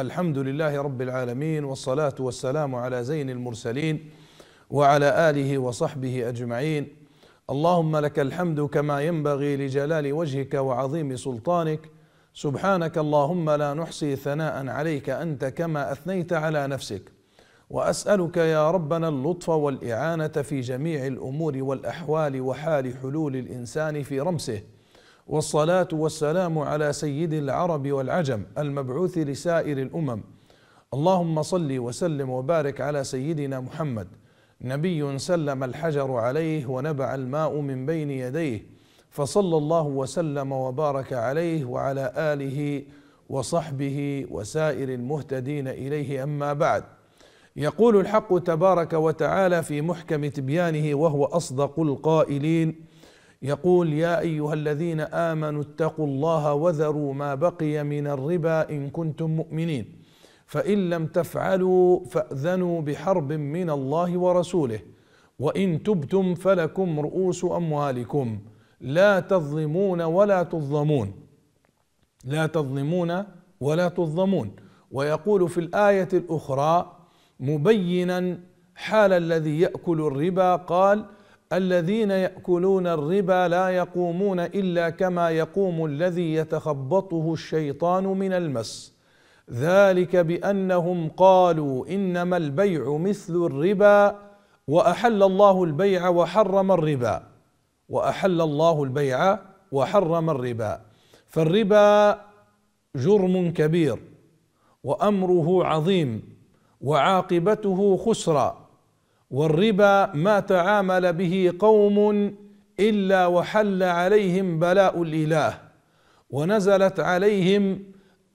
الحمد لله رب العالمين والصلاة والسلام على زين المرسلين وعلى آله وصحبه أجمعين اللهم لك الحمد كما ينبغي لجلال وجهك وعظيم سلطانك سبحانك اللهم لا نحصي ثناء عليك أنت كما أثنيت على نفسك وأسألك يا ربنا اللطف والإعانة في جميع الأمور والأحوال وحال حلول الإنسان في رمسه والصلاة والسلام على سيد العرب والعجم المبعوث لسائر الأمم اللهم صل وسلم وبارك على سيدنا محمد نبي سلم الحجر عليه ونبع الماء من بين يديه فصلى الله وسلم وبارك عليه وعلى آله وصحبه وسائر المهتدين إليه أما بعد يقول الحق تبارك وتعالى في محكم تبيانه وهو أصدق القائلين يقول يا ايها الذين امنوا اتقوا الله وذروا ما بقي من الربا ان كنتم مؤمنين فان لم تفعلوا فاذنوا بحرب من الله ورسوله وان تبتم فلكم رؤوس اموالكم لا تظلمون ولا تظلمون لا تظلمون ولا تظلمون ويقول في الايه الاخرى مبينا حال الذي ياكل الربا قال الذين ياكلون الربا لا يقومون الا كما يقوم الذي يتخبطه الشيطان من المس ذلك بانهم قالوا انما البيع مثل الربا واحل الله البيع وحرم الربا واحل الله البيع وحرم الربا فالربا جرم كبير وامره عظيم وعاقبته خسره والربا ما تعامل به قوم الا وحل عليهم بلاء الاله ونزلت عليهم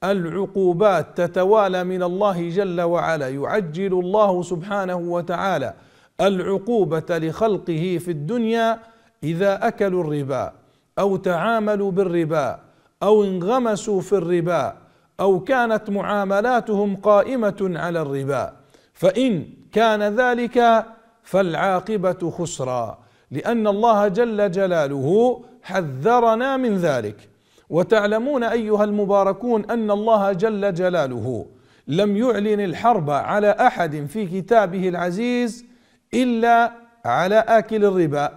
العقوبات تتوالى من الله جل وعلا يعجل الله سبحانه وتعالى العقوبه لخلقه في الدنيا اذا اكلوا الربا او تعاملوا بالربا او انغمسوا في الربا او كانت معاملاتهم قائمه على الربا فان كان ذلك فالعاقبه خسرا لان الله جل جلاله حذرنا من ذلك وتعلمون ايها المباركون ان الله جل جلاله لم يعلن الحرب على احد في كتابه العزيز الا على اكل الربا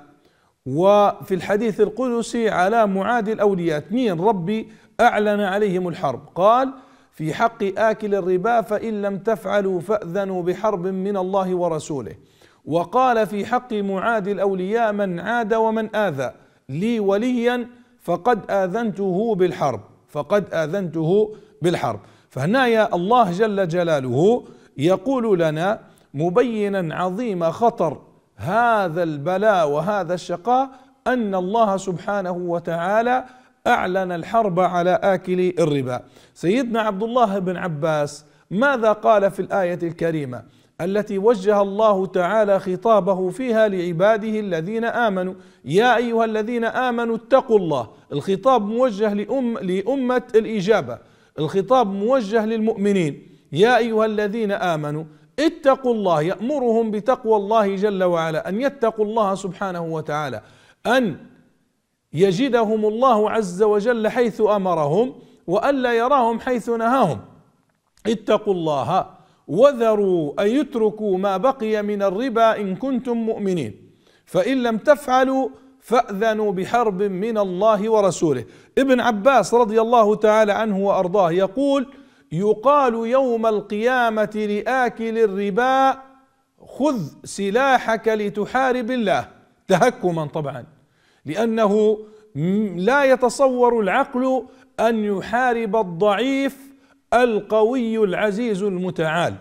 وفي الحديث القدسي على معادي الاولياء اثنين ربي اعلن عليهم الحرب قال في حق آكل الربا فإن لم تفعلوا فأذنوا بحرب من الله ورسوله وقال في حق معادي الأولياء من عاد ومن آذى لي وليا فقد آذنته بالحرب فقد آذنته بالحرب فهنا الله جل جلاله يقول لنا مبينا عظيم خطر هذا البلاء وهذا الشقاء أن الله سبحانه وتعالى أعلن الحرب على آكل الربا سيدنا عبد الله بن عباس ماذا قال في الآية الكريمة التي وجه الله تعالى خطابه فيها لعباده الذين امنوا يا ايها الذين امنوا اتقوا الله الخطاب موجه لأم لامه الاجابه الخطاب موجه للمؤمنين يا ايها الذين امنوا اتقوا الله يامرهم بتقوى الله جل وعلا ان يتقوا الله سبحانه وتعالى ان يجدهم الله عز وجل حيث امرهم والا يراهم حيث نهاهم اتقوا الله وذروا ان يتركوا ما بقي من الربا ان كنتم مؤمنين فان لم تفعلوا فاذنوا بحرب من الله ورسوله ابن عباس رضي الله تعالى عنه وارضاه يقول يقال يوم القيامه لاكل الربا خذ سلاحك لتحارب الله تهكما طبعا لأنه لا يتصور العقل أن يحارب الضعيف القوي العزيز المتعال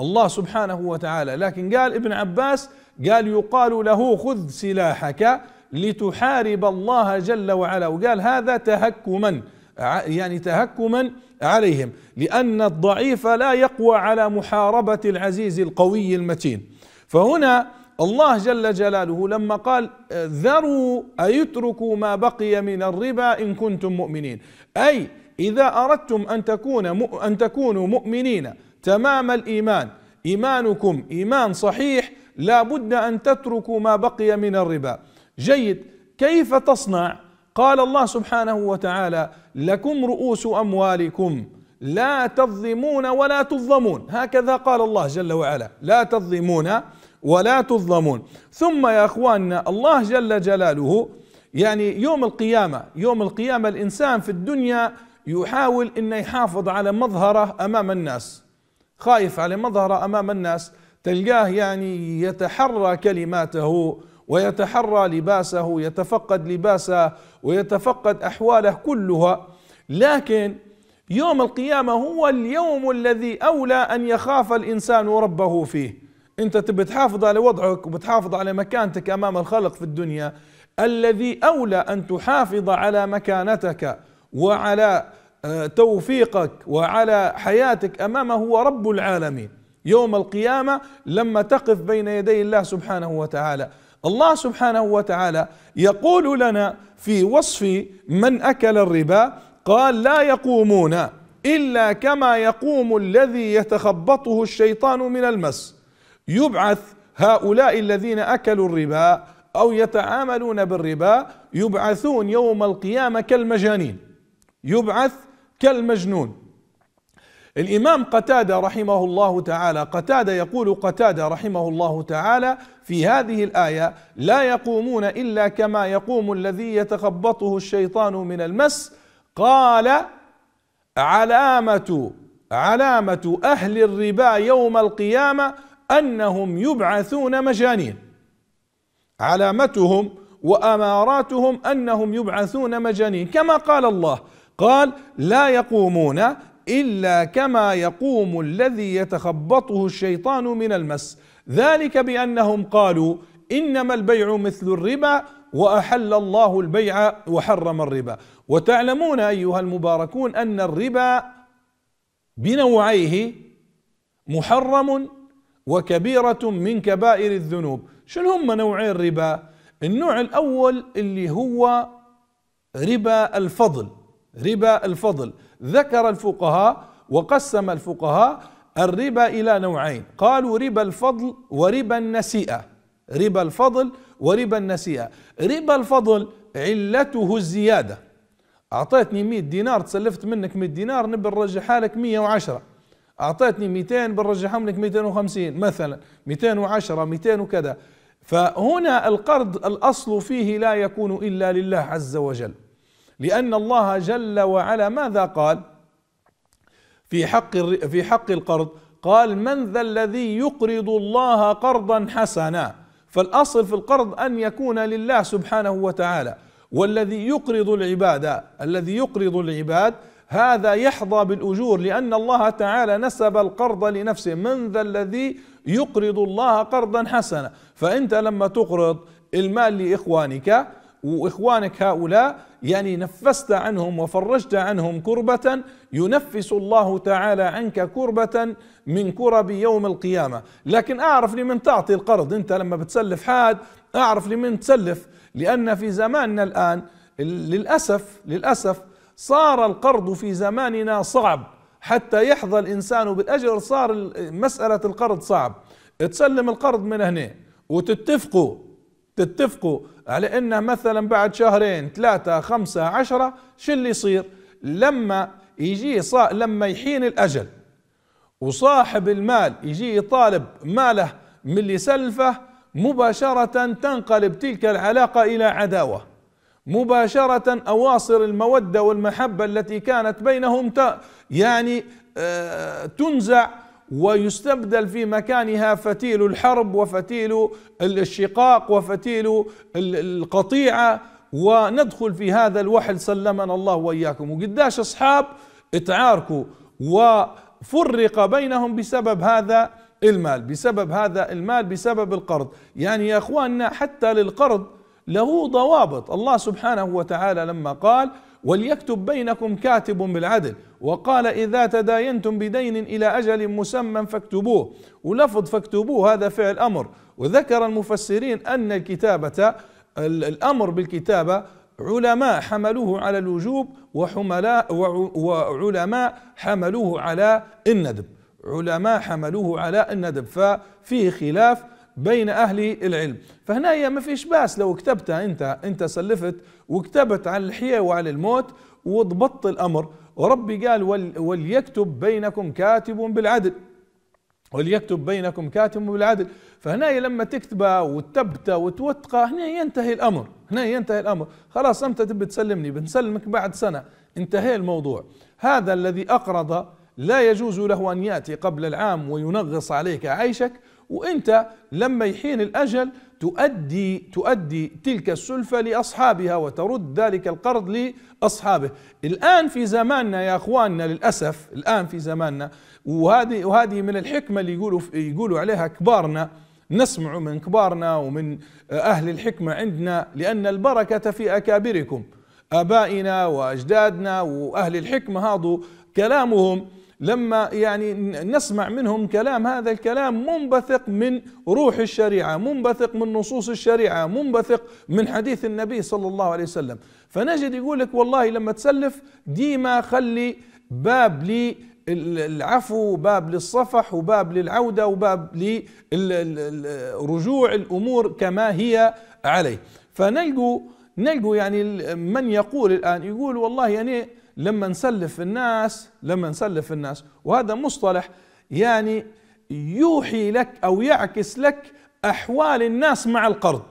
الله سبحانه وتعالى لكن قال ابن عباس قال يقال له خذ سلاحك لتحارب الله جل وعلا وقال هذا تهكما يعني تهكما عليهم لأن الضعيف لا يقوى على محاربة العزيز القوي المتين فهنا الله جل جلاله لما قال آه، ذروا أيتركوا ما بقي من الربا إن كنتم مؤمنين أي إذا أردتم أن تكون أن تكونوا مؤمنين تمام الإيمان إيمانكم إيمان صحيح لا بد أن تتركوا ما بقي من الربا جيد كيف تصنع قال الله سبحانه وتعالى لكم رؤوس أموالكم لا تظلمون ولا تظلمون هكذا قال الله جل وعلا لا تظلمون ولا تظلمون ثم يا اخواننا الله جل جلاله يعني يوم القيامه يوم القيامه الانسان في الدنيا يحاول انه يحافظ على مظهره امام الناس خايف على مظهره امام الناس تلقاه يعني يتحرى كلماته ويتحرى لباسه يتفقد لباسه ويتفقد احواله كلها لكن يوم القيامه هو اليوم الذي اولى ان يخاف الانسان ربه فيه انت تبي تحافظ على وضعك وبتحافظ على مكانتك امام الخلق في الدنيا الذي اولى ان تحافظ على مكانتك وعلى آه، توفيقك وعلى حياتك امامه هو رب العالمين يوم القيامه لما تقف بين يدي الله سبحانه وتعالى الله سبحانه وتعالى يقول لنا في وصف من اكل الربا قال لا يقومون الا كما يقوم الذي يتخبطه الشيطان من المس يبعث هؤلاء الذين اكلوا الربا او يتعاملون بالربا يبعثون يوم القيامه كالمجانين يبعث كالمجنون الامام قتاده رحمه الله تعالى قتاده يقول قتاده رحمه الله تعالى في هذه الايه لا يقومون الا كما يقوم الذي يتخبطه الشيطان من المس قال علامه علامه اهل الربا يوم القيامه انهم يبعثون مجانين علامتهم واماراتهم انهم يبعثون مجانين كما قال الله قال لا يقومون الا كما يقوم الذي يتخبطه الشيطان من المس ذلك بانهم قالوا انما البيع مثل الربا واحل الله البيع وحرم الربا وتعلمون ايها المباركون ان الربا بنوعيه محرم وكبيرة من كبائر الذنوب شنو هم نوعي الربا النوع الأول اللي هو ربا الفضل ربا الفضل ذكر الفقهاء وقسم الفقهاء الربا إلى نوعين قالوا ربا الفضل وربا النسيئة ربا الفضل وربا النسيئة ربا الفضل علته الزيادة أعطيتني 100 دينار تسلفت منك 100 دينار نبي نرجعها لك 110 اعطيتني 200 بنرجعهم لك 250 مثلا 210 200 وكذا فهنا القرض الاصل فيه لا يكون الا لله عز وجل لان الله جل وعلا ماذا قال في حق في حق القرض قال من ذا الذي يقرض الله قرضا حسنا فالاصل في القرض ان يكون لله سبحانه وتعالى والذي يقرض العباد الذي يقرض العباد هذا يحظى بالأجور لأن الله تعالى نسب القرض لنفسه من ذا الذي يقرض الله قرضا حسنا فأنت لما تقرض المال لإخوانك واخوانك هؤلاء يعني نفست عنهم وفرجت عنهم كربة ينفس الله تعالى عنك كربة من كرب يوم القيامة، لكن اعرف لمن تعطي القرض، انت لما بتسلف حاد اعرف لمن تسلف، لان في زماننا الان للاسف للاسف صار القرض في زماننا صعب حتى يحظى الانسان بالاجر صار مساله القرض صعب تسلم القرض من هنا وتتفقوا تتفقوا على انه مثلا بعد شهرين ثلاثة خمسة عشرة شو اللي يصير لما يجي صا لما يحين الاجل وصاحب المال يجي يطالب ماله من اللي سلفه مباشرة تنقلب تلك العلاقة الى عداوة مباشرة أواصر المودة والمحبة التي كانت بينهم يعني آه، تنزع ويستبدل في مكانها فتيل الحرب وفتيل الشقاق وفتيل القطيعة وندخل في هذا الوحل سلمنا الله وإياكم وقداش أصحاب اتعاركوا وفرق بينهم بسبب هذا المال بسبب هذا المال بسبب القرض يعني يا أخواننا حتى للقرض له ضوابط الله سبحانه وتعالى لما قال وليكتب بينكم كاتب بالعدل وقال إذا تداينتم بدين إلى أجل مسمى فاكتبوه ولفظ فاكتبوه هذا فعل أمر وذكر المفسرين أن الكتابة الأمر بالكتابة علماء حملوه على الوجوب وحملاء وعلماء حملوه على الندب علماء حملوه على الندب ففيه خلاف بين أهل العلم فهنا ما فيش باس لو كتبتها أنت أنت سلفت وكتبت على الحياة وعلى الموت وضبطت الأمر وربي قال وليكتب بينكم كاتب بالعدل وليكتب بينكم كاتب بالعدل فهنا لما تكتبها وتبت وتوثقة هنا ينتهي الأمر هنا ينتهي الأمر خلاص امتى تبي تسلمني بنسلمك بعد سنة انتهي الموضوع هذا الذي أقرض لا يجوز له أن يأتي قبل العام وينغص عليك عيشك وانت لما يحين الاجل تؤدي تؤدي تلك السلفة لأصحابها وترد ذلك القرض لأصحابه الآن في زماننا يا أخواننا للأسف الآن في زماننا وهذه وهذه من الحكمة اللي يقولوا يقولوا عليها كبارنا نسمع من كبارنا ومن أهل الحكمة عندنا لأن البركة في أكابركم آبائنا وأجدادنا وأهل الحكمة هذا كلامهم لما يعني نسمع منهم كلام هذا الكلام منبثق من روح الشريعه، منبثق من نصوص الشريعه، منبثق من حديث النبي صلى الله عليه وسلم، فنجد يقول لك والله لما تسلف ديما خلي باب لي العفو باب للصفح وباب للعودة وباب لرجوع الأمور كما هي عليه فنلقوا نلقوا يعني من يقول الآن يقول والله يعني لما نسلف الناس لما نسلف الناس وهذا مصطلح يعني يوحي لك او يعكس لك احوال الناس مع القرض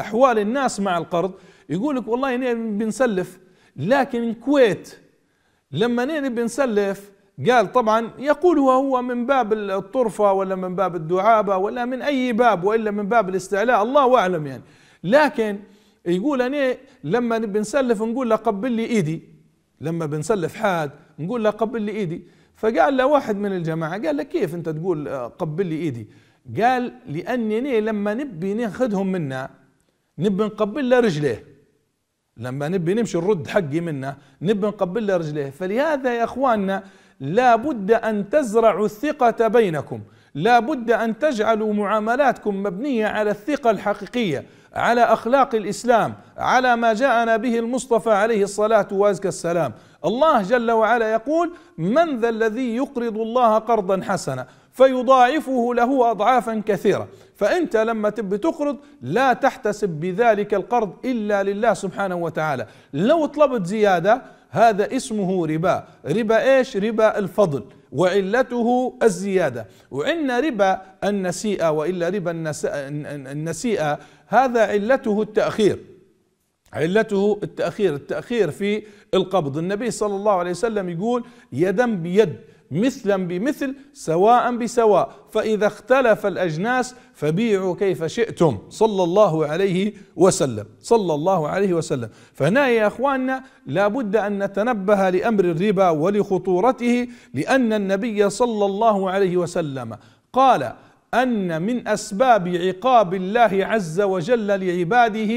احوال الناس مع القرض يقول لك والله بنسلف لكن الكويت لما نين بنسلف قال طبعا يقول هو من باب الطرفة ولا من باب الدعابة ولا من أي باب وإلا من باب الاستعلاء الله أعلم يعني لكن يقول أنا لما بنسلف نقول له قبل لي إيدي لما بنسلف حاد نقول له قبل لي ايدي فقال له واحد من الجماعه قال له كيف انت تقول آه، قبل لي ايدي قال لانني لما نبي ناخذهم منا نبي نقبل له رجليه لما نبي نمشي نرد حقي منه نبي نقبل له رجليه فلهذا يا اخواننا لابد ان تزرعوا الثقه بينكم لابد ان تجعلوا معاملاتكم مبنيه على الثقه الحقيقيه على اخلاق الاسلام على ما جاءنا به المصطفى عليه الصلاه وازكى السلام الله جل وعلا يقول من ذا الذي يقرض الله قرضا حسنا فيضاعفه له اضعافا كثيره فانت لما تب تقرض لا تحتسب بذلك القرض الا لله سبحانه وتعالى لو طلبت زياده هذا اسمه ربا ربا ايش ربا الفضل وعلته الزيادة وعندنا ربا النسيئة وإلا ربا النسيئة هذا علته التأخير علته التأخير التأخير في القبض النبي صلى الله عليه وسلم يقول يدا بيد مثلا بمثل سواء بسواء فإذا اختلف الأجناس فبيعوا كيف شئتم صلى الله عليه وسلم صلى الله عليه وسلم فهنا يا أخواننا لابد أن نتنبه لأمر الربا ولخطورته لأن النبي صلى الله عليه وسلم قال أن من أسباب عقاب الله عز وجل لعباده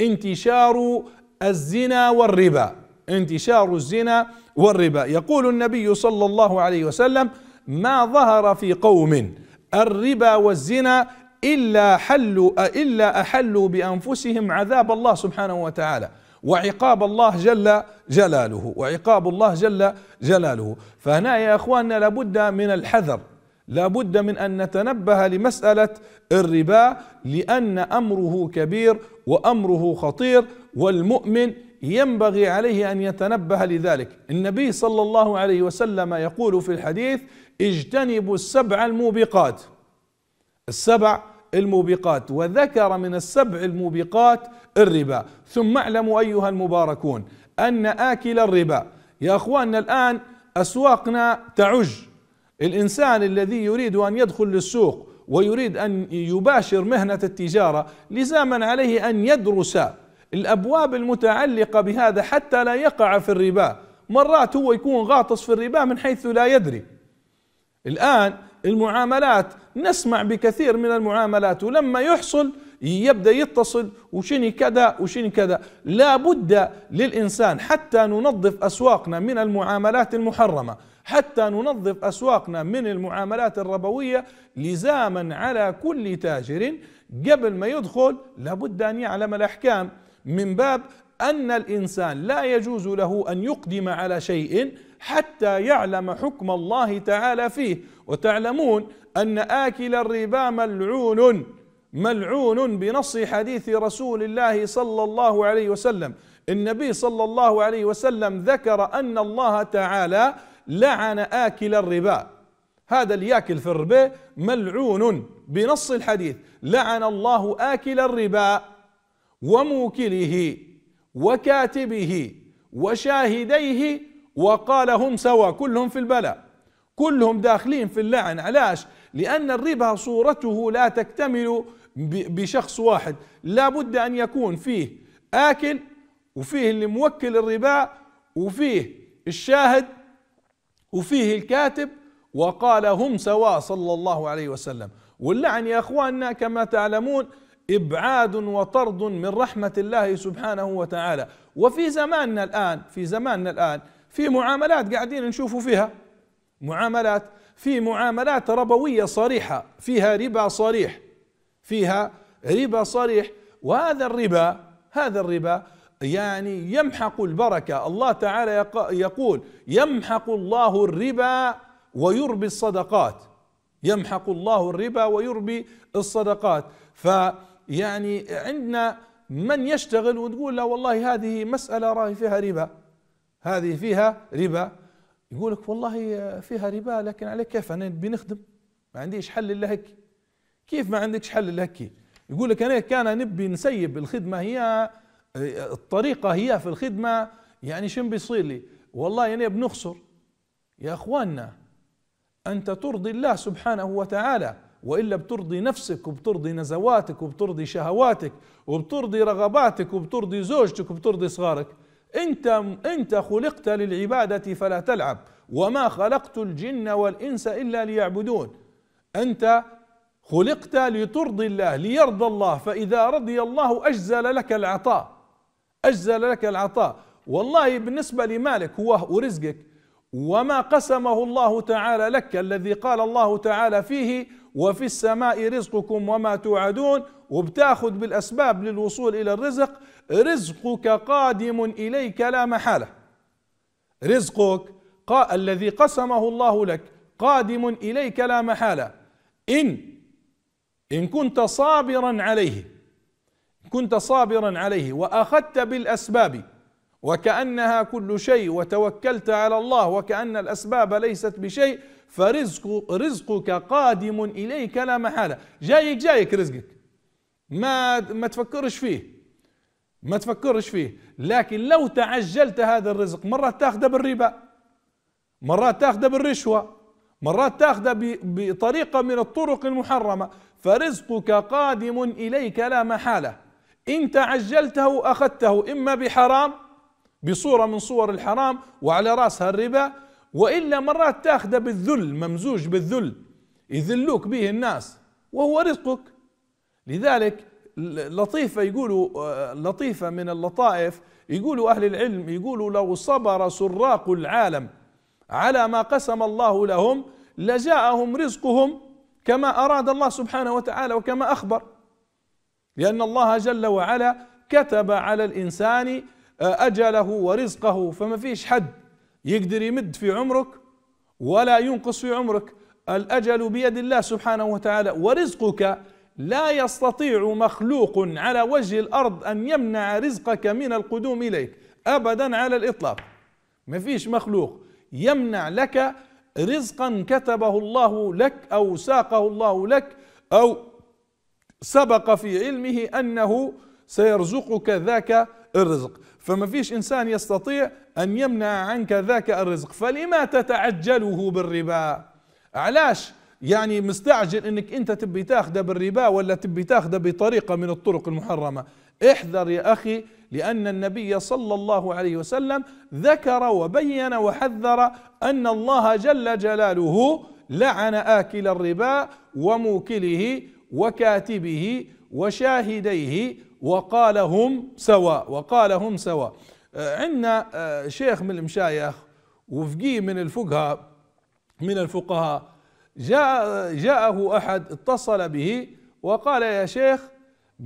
انتشار الزنا والربا انتشار الزنا والربا يقول النبي صلى الله عليه وسلم ما ظهر في قوم الربا والزنا إلا حلوا إلا أحلوا بأنفسهم عذاب الله سبحانه وتعالى وعقاب الله جل جلاله وعقاب الله جل جلاله فهنا يا إخواننا لابد من الحذر لابد من ان نتنبه لمساله الربا لان امره كبير وامره خطير والمؤمن ينبغي عليه ان يتنبه لذلك النبي صلى الله عليه وسلم يقول في الحديث اجتنبوا السبع الموبقات السبع الموبقات وذكر من السبع الموبقات الربا ثم اعلموا ايها المباركون ان اكل الربا يا اخواننا الان اسواقنا تعج الانسان الذي يريد ان يدخل للسوق ويريد ان يباشر مهنه التجاره لزاما عليه ان يدرس الابواب المتعلقه بهذا حتى لا يقع في الربا مرات هو يكون غاطس في الربا من حيث لا يدري الان المعاملات نسمع بكثير من المعاملات ولما يحصل يبدا يتصل وشني كذا وشني كذا لا بد للانسان حتى ننظف اسواقنا من المعاملات المحرمه حتى ننظف أسواقنا من المعاملات الربوية لزاما على كل تاجر قبل ما يدخل لابد أن يعلم الأحكام من باب أن الإنسان لا يجوز له أن يقدم على شيء حتى يعلم حكم الله تعالى فيه وتعلمون أن آكل الربا ملعون ملعون بنص حديث رسول الله صلى الله عليه وسلم النبي صلى الله عليه وسلم ذكر أن الله تعالى لعن آكل الربا هذا اللي ياكل في الربا ملعون بنص الحديث لعن الله آكل الربا وموكله وكاتبه وشاهديه وقال هم سوا كلهم في البلاء كلهم داخلين في اللعن علاش لأن الربا صورته لا تكتمل بشخص واحد لا بد أن يكون فيه آكل وفيه اللي موكل الربا وفيه الشاهد وفيه الكاتب وقال هم سواء صلى الله عليه وسلم واللعن يا اخواننا كما تعلمون ابعاد وطرد من رحمه الله سبحانه وتعالى وفي زماننا الان في زماننا الان في معاملات قاعدين نشوفوا فيها معاملات في معاملات ربويه صريحه فيها ربا صريح فيها ربا صريح وهذا الربا هذا الربا يعني يمحق البركة الله تعالى يقول يمحق الله الربا ويربي الصدقات يمحق الله الربا ويربي الصدقات فيعني عندنا من يشتغل وتقول لا والله هذه مسألة راهي فيها ربا هذه فيها ربا يقول لك والله فيها ربا لكن على كيف انا بنخدم ما عنديش حل الا هيك كيف ما عندكش حل الا هيك يقول لك انا كان نبي نسيب الخدمه هي الطريقه هي في الخدمه يعني شنو بيصير لي؟ والله يعني بنخسر يا اخواننا انت ترضي الله سبحانه وتعالى والا بترضي نفسك وبترضي نزواتك وبترضي شهواتك وبترضي رغباتك وبترضي زوجتك وبترضي صغارك انت انت خلقت للعباده فلا تلعب وما خلقت الجن والانس الا ليعبدون انت خلقت لترضي الله ليرضى الله فاذا رضي الله اجزل لك العطاء أجزل لك العطاء والله بالنسبة لمالك هو ورزقك وما قسمه الله تعالى لك الذي قال الله تعالى فيه وفي السماء رزقكم وما توعدون وبتاخذ بالأسباب للوصول إلى الرزق رزقك قادم إليك لا محالة رزقك قا الذي قسمه الله لك قادم إليك لا محالة إن إن كنت صابرا عليه كنت صابرا عليه واخذت بالاسباب وكانها كل شيء وتوكلت على الله وكان الاسباب ليست بشيء فرزق رزقك قادم اليك لا محاله جايك جايك رزقك ما ما تفكرش فيه ما تفكرش فيه لكن لو تعجلت هذا الرزق مرات تاخذه بالربا مرات تاخذه بالرشوه مرات تاخذه بطريقه من الطرق المحرمه فرزقك قادم اليك لا محاله إن تعجلته أخذته إما بحرام بصورة من صور الحرام وعلى رأسها الربا وإلا مرات تاخذه بالذل ممزوج بالذل يذلوك به الناس وهو رزقك لذلك لطيفة يقولوا آه، لطيفة من اللطائف يقولوا أهل العلم يقولوا لو صبر سراق العالم على ما قسم الله لهم لجاءهم رزقهم كما أراد الله سبحانه وتعالى وكما أخبر لأن الله جل وعلا كتب على الإنسان آه، أجله ورزقه فما فيش حد يقدر يمد في عمرك ولا ينقص في عمرك الأجل بيد الله سبحانه وتعالى ورزقك لا يستطيع مخلوق على وجه الأرض أن يمنع رزقك من القدوم إليك أبدا على الإطلاق ما فيش مخلوق يمنع لك رزقا كتبه الله لك أو ساقه الله لك أو سبق في علمه أنه سيرزقك ذاك الرزق فما فيش إنسان يستطيع أن يمنع عنك ذاك الرزق فلما تتعجله بالربا علاش يعني مستعجل انك انت تبي تاخذه بالربا ولا تبي تاخذه بطريقه من الطرق المحرمه احذر يا اخي لان النبي صلى الله عليه وسلم ذكر وبين وحذر ان الله جل جلاله لعن اكل الربا وموكله وكاتبه وشاهديه وقال هم سواء وقال هم سواء آه، عندنا آه، شيخ من المشايخ وفقيه من الفقهاء من الفقهاء جاء جاءه احد اتصل به وقال يا شيخ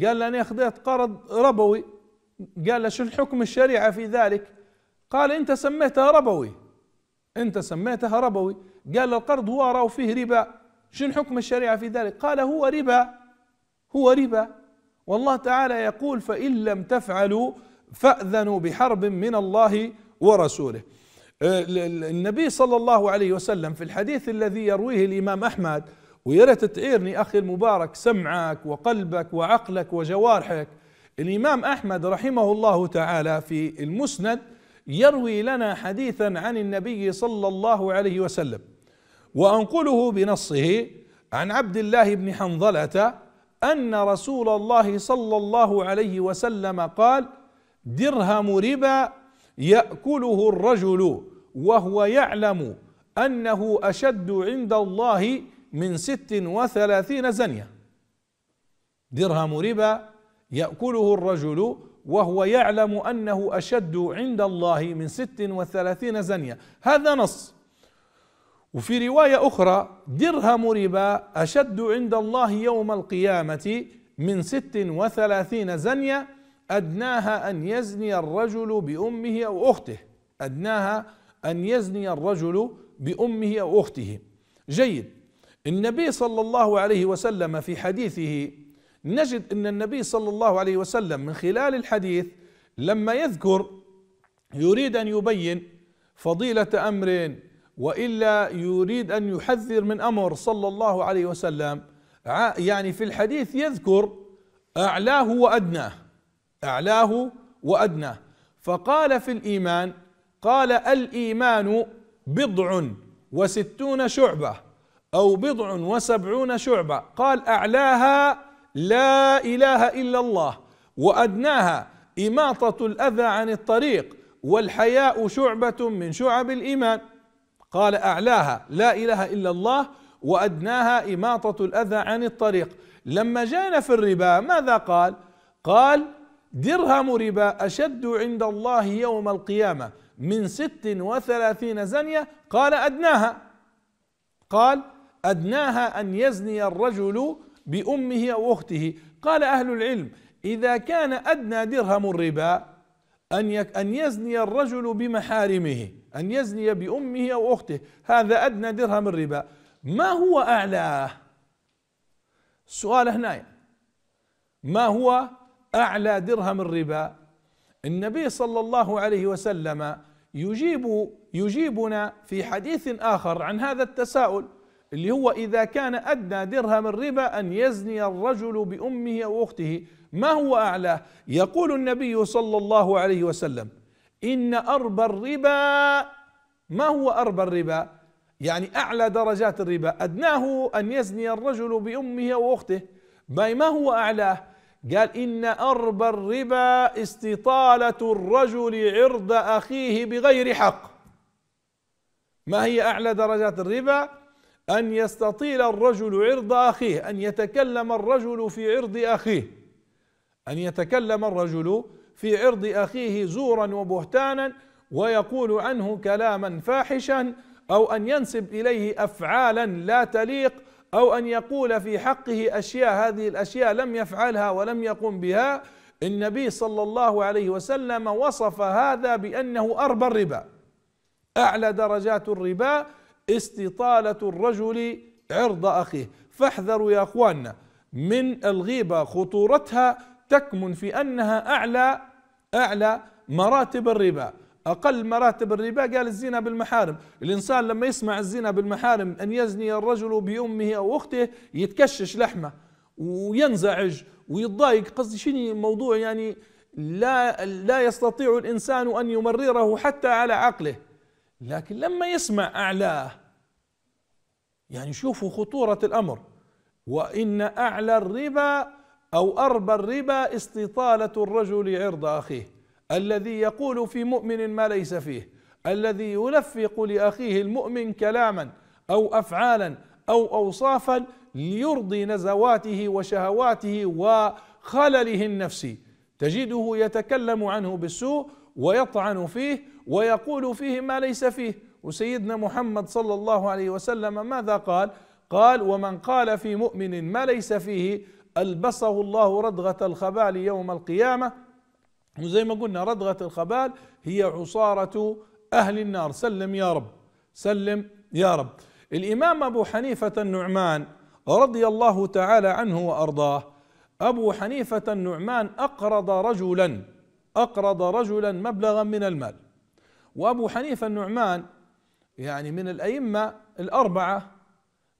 قال له انا اخذت قرض ربوي قال له شو الحكم الشريعه في ذلك؟ قال انت سميتها ربوي انت سميتها ربوي قال القرض هو راه فيه ربا شنو حكم الشريعة في ذلك قال هو ربا هو ربا والله تعالى يقول فإن لم تفعلوا فأذنوا بحرب من الله ورسوله أه، النبي صلى الله عليه وسلم في الحديث الذي يرويه الإمام أحمد ويا ريت تعيرني أخي المبارك سمعك وقلبك وعقلك وجوارحك الإمام أحمد رحمه الله تعالى في المسند يروي لنا حديثا عن النبي صلى الله عليه وسلم وانقله بنصه عن عبد الله بن حنظله ان رسول الله صلى الله عليه وسلم قال درهم ربا ياكله الرجل وهو يعلم انه اشد عند الله من ست وثلاثين زنيه درهم ربا ياكله الرجل وهو يعلم انه اشد عند الله من ست وثلاثين زنيه هذا نص وفي رواية أخرى درهم ربا أشد عند الله يوم القيامة من ست وثلاثين زنية أدناها أن يزني الرجل بأمه أو أخته أدناها أن يزني الرجل بأمه أو أخته جيد النبي صلى الله عليه وسلم في حديثه نجد أن النبي صلى الله عليه وسلم من خلال الحديث لما يذكر يريد أن يبين فضيلة أمر والا يريد ان يحذر من امر صلى الله عليه وسلم يعني في الحديث يذكر اعلاه وادناه اعلاه وادناه فقال في الايمان قال الايمان بضع وستون شعبه او بضع وسبعون شعبه قال اعلاها لا اله الا الله وادناها اماطه الاذى عن الطريق والحياء شعبه من شعب الايمان قال اعلاها لا اله الا الله وادناها اماطه الاذى عن الطريق لما جاءنا في الربا ماذا قال قال درهم ربا اشد عند الله يوم القيامه من ست وثلاثين زنيه قال ادناها قال ادناها ان يزني الرجل بامه او اخته قال اهل العلم اذا كان ادنى درهم الربا أن أن يزني الرجل بمحارمه أن يزني بأمه أو أخته هذا أدنى درهم الربا ما هو أعلاه السؤال هنا ما هو أعلى درهم الربا النبي صلى الله عليه وسلم يجيب يجيبنا في حديث آخر عن هذا التساؤل اللي هو إذا كان أدنى درهم الربا أن يزني الرجل بأمه أو أخته ما هو اعلاه يقول النبي صلى الله عليه وسلم ان اربى الربا ما هو اربى الربا يعني اعلى درجات الربا ادناه ان يزني الرجل بامه واخته ما هو اعلاه قال ان اربى الربا استطاله الرجل عرض اخيه بغير حق ما هي اعلى درجات الربا ان يستطيل الرجل عرض اخيه ان يتكلم الرجل في عرض اخيه أن يتكلم الرجل في عرض أخيه زورا وبهتانا ويقول عنه كلاما فاحشا أو أن ينسب إليه أفعالا لا تليق أو أن يقول في حقه أشياء هذه الأشياء لم يفعلها ولم يقم بها النبي صلى الله عليه وسلم وصف هذا بأنه أربى الربا أعلى درجات الربا استطالة الرجل عرض أخيه فاحذروا يا أخواننا من الغيبة خطورتها تكمن في انها اعلى اعلى مراتب الربا اقل مراتب الربا قال الزنا بالمحارم الانسان لما يسمع الزنا بالمحارم ان يزني الرجل بامه او اخته يتكشش لحمه وينزعج ويتضايق قصدي شنو موضوع يعني لا لا يستطيع الانسان ان يمرره حتى على عقله لكن لما يسمع اعلاه يعني شوفوا خطوره الامر وان اعلى الربا أو أربى الربا استطالة الرجل عرض أخيه الذي يقول في مؤمن ما ليس فيه الذي يلفق لأخيه المؤمن كلاما أو أفعالا أو أوصافا ليرضي نزواته وشهواته وخلله النفسي تجده يتكلم عنه بالسوء ويطعن فيه ويقول فيه ما ليس فيه وسيدنا محمد صلى الله عليه وسلم ماذا قال؟ قال ومن قال في مؤمن ما ليس فيه ألبسه الله ردغة الخبال يوم القيامة وزي ما قلنا ردغة الخبال هي عصارة أهل النار سلم يا رب سلم يا رب الإمام أبو حنيفة النعمان رضي الله تعالى عنه وأرضاه أبو حنيفة النعمان أقرض رجلا أقرض رجلا مبلغا من المال وأبو حنيفة النعمان يعني من الأئمة الأربعة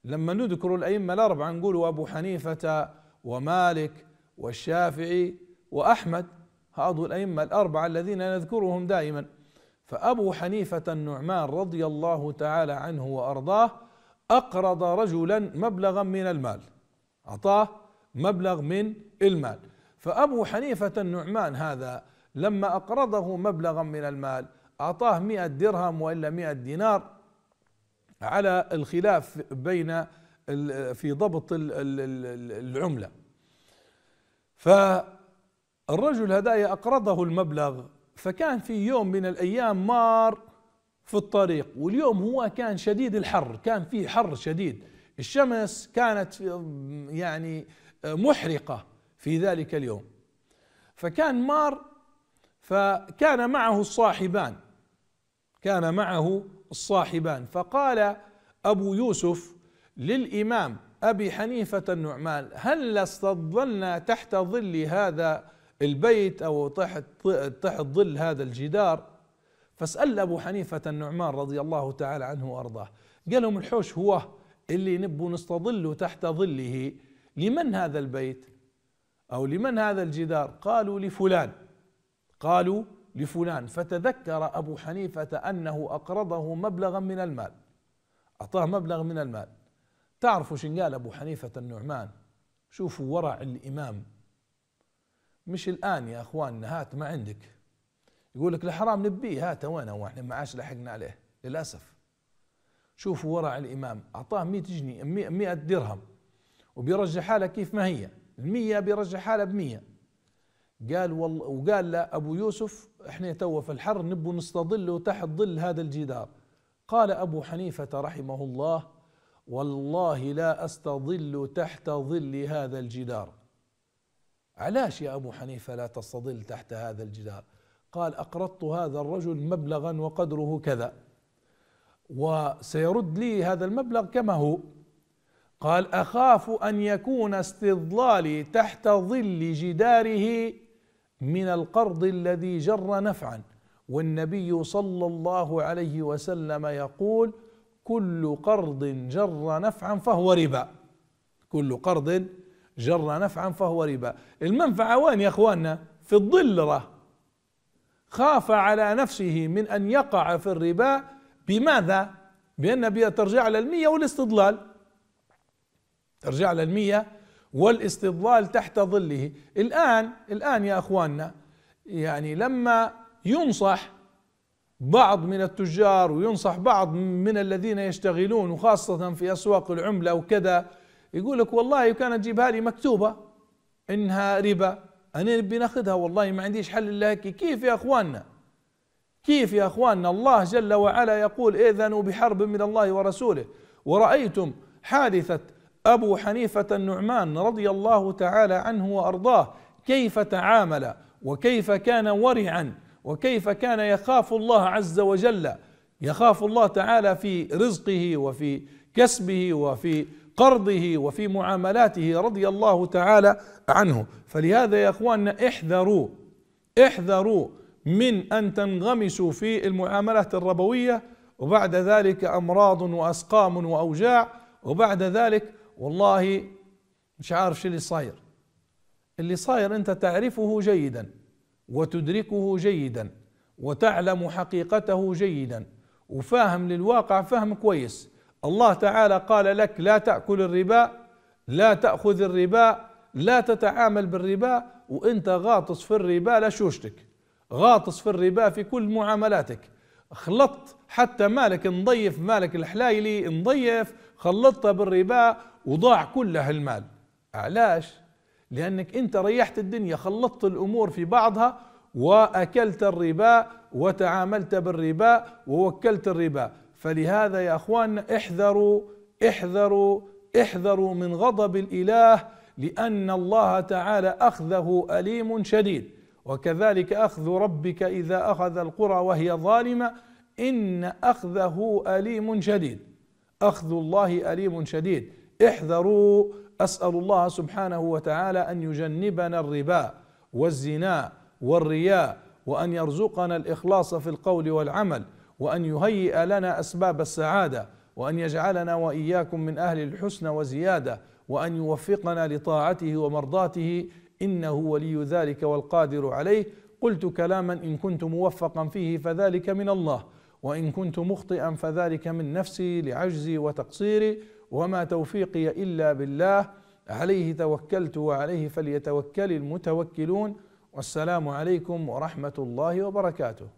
لما نذكر الأئمة الأربعة نقول أبو حنيفة ومالك والشافعي واحمد هؤلاء الائمه الاربعه الذين نذكرهم دائما فابو حنيفه النعمان رضي الله تعالى عنه وارضاه اقرض رجلا مبلغا من المال اعطاه مبلغ من المال فابو حنيفه النعمان هذا لما اقرضه مبلغا من المال اعطاه 100 درهم والا 100 دينار على الخلاف بين في ضبط العمله فالرجل هدايا أقرضه المبلغ فكان في يوم من الأيام مار في الطريق واليوم هو كان شديد الحر كان في حر شديد الشمس كانت يعني محرقة في ذلك اليوم فكان مار فكان معه الصاحبان كان معه الصاحبان فقال أبو يوسف للإمام أبي حنيفة النعمان هل استظلنا تحت ظل هذا البيت أو تحت تحت ظل هذا الجدار فاسأل أبو حنيفة النعمان رضي الله تعالى عنه وأرضاه قال لهم الحوش هو اللي نبو نستظل تحت ظله لمن هذا البيت أو لمن هذا الجدار قالوا لفلان قالوا لفلان فتذكر أبو حنيفة أنه أقرضه مبلغا من المال أعطاه مبلغ من المال تعرفوا شن قال أبو حنيفة النعمان شوفوا ورع الإمام مش الآن يا أخواننا هات ما عندك يقول لك الحرام نبيه هات وينه واحنا ما عاش لحقنا عليه للأسف شوفوا ورع الإمام أعطاه 100 جنيه 100 درهم وبيرجع حاله كيف ما هي ال100 بيرجع حاله ب100 قال والله وقال له أبو يوسف احنا تو في الحر نبو نستظل تحت ظل هذا الجدار قال أبو حنيفة رحمه الله والله لا استظل تحت ظل هذا الجدار علاش يا ابو حنيفه لا تستظل تحت هذا الجدار قال اقرضت هذا الرجل مبلغا وقدره كذا وسيرد لي هذا المبلغ كما هو قال اخاف ان يكون استظلالي تحت ظل جداره من القرض الذي جر نفعا والنبي صلى الله عليه وسلم يقول كل قرض جر نفعا فهو ربا كل قرض جر نفعا فهو ربا المنفعة وين يا اخواننا في الضلرة خاف على نفسه من ان يقع في الربا بماذا بان بها ترجع للمية والاستضلال ترجع للمية والاستضلال تحت ظله الان الان يا اخواننا يعني لما ينصح بعض من التجار وينصح بعض من الذين يشتغلون وخاصة في أسواق العملة وكذا يقول لك والله كانت تجيبها لي مكتوبة إنها ربا أنا نبي ناخذها والله ما عنديش حل إلا كيف يا أخواننا كيف يا أخواننا الله جل وعلا يقول إذنوا بحرب من الله ورسوله ورأيتم حادثة أبو حنيفة النعمان رضي الله تعالى عنه وأرضاه كيف تعامل وكيف كان ورعا وكيف كان يخاف الله عز وجل يخاف الله تعالى في رزقه وفي كسبه وفي قرضه وفي معاملاته رضي الله تعالى عنه فلهذا يا اخواننا احذروا احذروا من ان تنغمسوا في المعاملات الربويه وبعد ذلك امراض واسقام واوجاع وبعد ذلك والله مش عارف شو اللي صاير اللي صاير انت تعرفه جيدا وتدركه جيدا وتعلم حقيقته جيدا وفاهم للواقع فهم كويس الله تعالى قال لك لا تاكل الربا لا تاخذ الربا لا تتعامل بالربا وانت غاطس في الربا لشوشتك غاطس في الربا في كل معاملاتك خلطت حتى مالك نضيف مالك الحلايلي نضيف خلطته بالربا وضاع كله المال علاش لأنك أنت ريحت الدنيا خلطت الأمور في بعضها وأكلت الربا وتعاملت بالربا ووكلت الربا فلهذا يا أخواننا احذروا احذروا احذروا من غضب الإله لأن الله تعالى أخذه أليم شديد وكذلك أخذ ربك إذا أخذ القرى وهي ظالمة إن أخذه أليم شديد أخذ الله أليم شديد احذروا اسال الله سبحانه وتعالى ان يجنبنا الربا والزنا والرياء وان يرزقنا الاخلاص في القول والعمل وان يهيئ لنا اسباب السعاده وان يجعلنا واياكم من اهل الحسنى وزياده وان يوفقنا لطاعته ومرضاته انه ولي ذلك والقادر عليه قلت كلاما ان كنت موفقا فيه فذلك من الله وان كنت مخطئا فذلك من نفسي لعجزي وتقصيري وما توفيقي الا بالله عليه توكلت وعليه فليتوكل المتوكلون والسلام عليكم ورحمه الله وبركاته